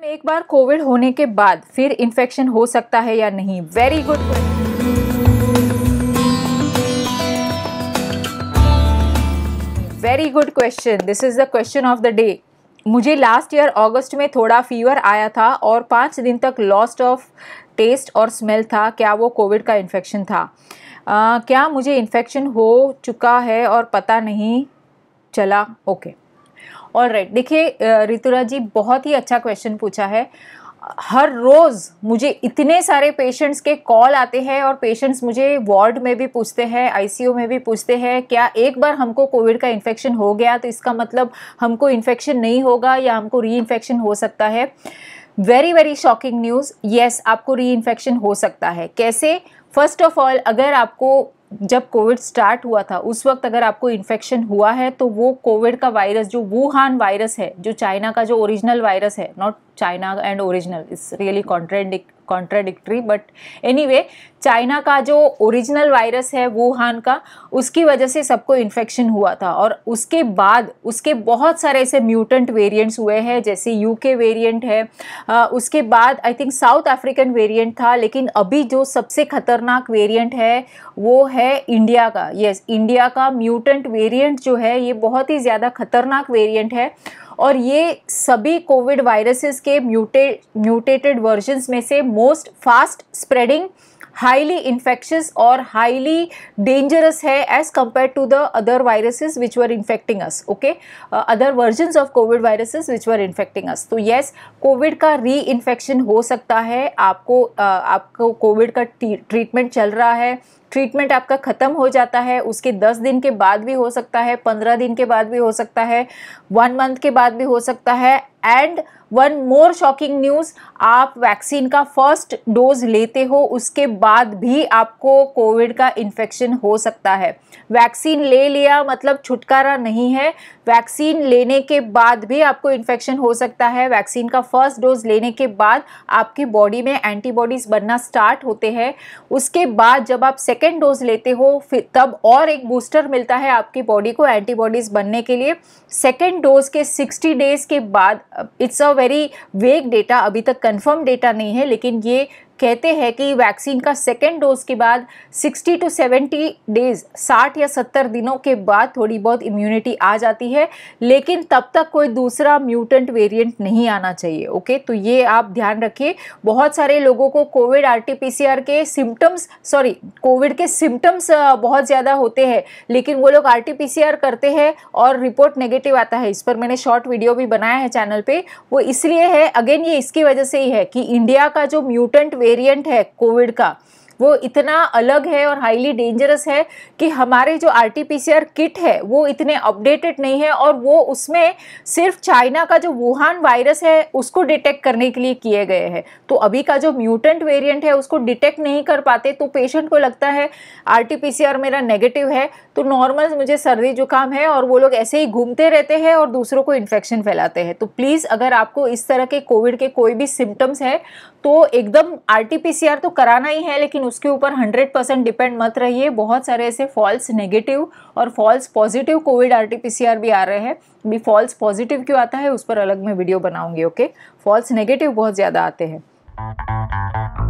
Ma'am एक बार Covid होने के बाद फिर इन्फेक्शन हो सकता है या नहीं very good very good question this is the question of the day मुझे लास्ट ईयर अगस्त में थोड़ा फीवर आया था और पाँच दिन तक लॉस्ट ऑफ टेस्ट और स्मेल था क्या वो कोविड का इन्फेक्शन था uh, क्या मुझे इन्फेक्शन हो चुका है और पता नहीं चला ओके okay. ऑल राइट देखिए ऋतुराज जी बहुत ही अच्छा क्वेश्चन पूछा है हर रोज़ मुझे इतने सारे पेशेंट्स के कॉल आते हैं और पेशेंट्स मुझे वार्ड में भी पूछते हैं आईसीयू में भी पूछते हैं क्या एक बार हमको कोविड का इन्फेक्शन हो गया तो इसका मतलब हमको इन्फेक्शन नहीं होगा या हमको री इन्फेक्शन हो सकता है very very shocking news yes आपको री इन्फेक्शन हो सकता है कैसे फर्स्ट ऑफ ऑल अगर आपको जब कोविड स्टार्ट हुआ था उस वक्त अगर आपको इन्फेक्शन हुआ है तो वो कोविड का वायरस जो वुहान वायरस है जो चाइना का जो ओरिजिनल वायरस है not China and original it's really contradict contradictory but वे चाइना का जो ओरिजिनल वायरस है वुहान का उसकी वजह से सबको इन्फेक्शन हुआ था और उसके बाद उसके बहुत सारे ऐसे म्यूटेंट वेरिएंट्स हुए हैं जैसे यूके वेरिएंट है आ, उसके बाद I think South African variant था लेकिन अभी जो सबसे खतरनाक वेरिएंट है वो है इंडिया का यस yes, इंडिया का म्यूटेंट वेरियंट जो है ये बहुत ही ज़्यादा खतरनाक वेरियंट है और ये सभी कोविड वायरसेस के म्यूटे म्यूटेटेड वर्जन्स में से most fast spreading highly infectious और हाईली डेंजरस है as compare to the other viruses which were infecting us okay other version of COVID viruses which were infecting us तो yes Covid का री infection हो सकता है आपको uh, आपको कोविड का ट्रीटमेंट चल रहा है ट्रीटमेंट आपका ख़त्म हो जाता है उसके 10 दिन के बाद भी हो सकता है 15 दिन के बाद भी हो सकता है वन मंथ के बाद भी हो सकता है and one more shocking news आप वैक्सीन का फर्स्ट डोज लेते हो उसके बाद भी आपको कोविड का इन्फेक्शन हो सकता है वैक्सीन ले लिया मतलब छुटकारा नहीं है वैक्सीन लेने के बाद भी आपको इन्फेक्शन हो सकता है वैक्सीन का फर्स्ट डोज लेने के बाद आपकी बॉडी में एंटीबॉडीज़ बनना स्टार्ट होते हैं उसके बाद जब आप सेकेंड डोज लेते हो फिर तब और एक बूस्टर मिलता है आपकी बॉडी को एंटीबॉडीज़ बनने के लिए सेकेंड डोज के सिक्सटी डेज़ के बाद it's a very vague data अभी तक कंफर्म डेटा नहीं है लेकिन ये कहते हैं कि वैक्सीन का सेकेंड डोज के बाद 60 टू 70 डेज 60 या 70 दिनों के बाद थोड़ी बहुत इम्यूनिटी आ जाती है लेकिन तब तक कोई दूसरा म्यूटेंट वेरिएंट नहीं आना चाहिए ओके तो ये आप ध्यान रखिए बहुत सारे लोगों को कोविड आर के सिम्टम्स सॉरी कोविड के सिम्टम्स बहुत ज़्यादा होते हैं लेकिन वो लोग आर करते हैं और रिपोर्ट नेगेटिव आता है इस पर मैंने शॉर्ट वीडियो भी बनाया है चैनल पर वो इसलिए है अगेन ये इसकी वजह से ही है कि इंडिया का जो म्यूटेंट वेरिएंट है कोविड का वो इतना अलग है और हाईली डेंजरस है कि हमारे जो आर टी किट है वो इतने अपडेटेड नहीं है और वो उसमें सिर्फ चाइना का जो वुहान वायरस है उसको डिटेक्ट करने के लिए किए गए हैं तो अभी का जो म्यूटेंट वेरिएंट है उसको डिटेक्ट नहीं कर पाते तो पेशेंट को लगता है आर टी मेरा नेगेटिव है तो नॉर्मल मुझे सर्दी जुकाम है और वो लोग ऐसे ही घूमते रहते हैं और दूसरों को इन्फेक्शन फैलाते हैं तो प्लीज़ अगर आपको इस तरह के कोविड के कोई भी सिम्टम्स है तो एकदम आर तो कराना ही है लेकिन उसके ऊपर 100 परसेंट डिपेंड मत रहिए बहुत सारे ऐसे फॉल्स नेगेटिव और फॉल्स पॉजिटिव कोविड आरटीपीसीआर भी आ रहे हैं भी फॉल्स पॉजिटिव क्यों आता है उस पर अलग मैं वीडियो बनाऊंगी ओके फॉल्स नेगेटिव बहुत ज़्यादा आते हैं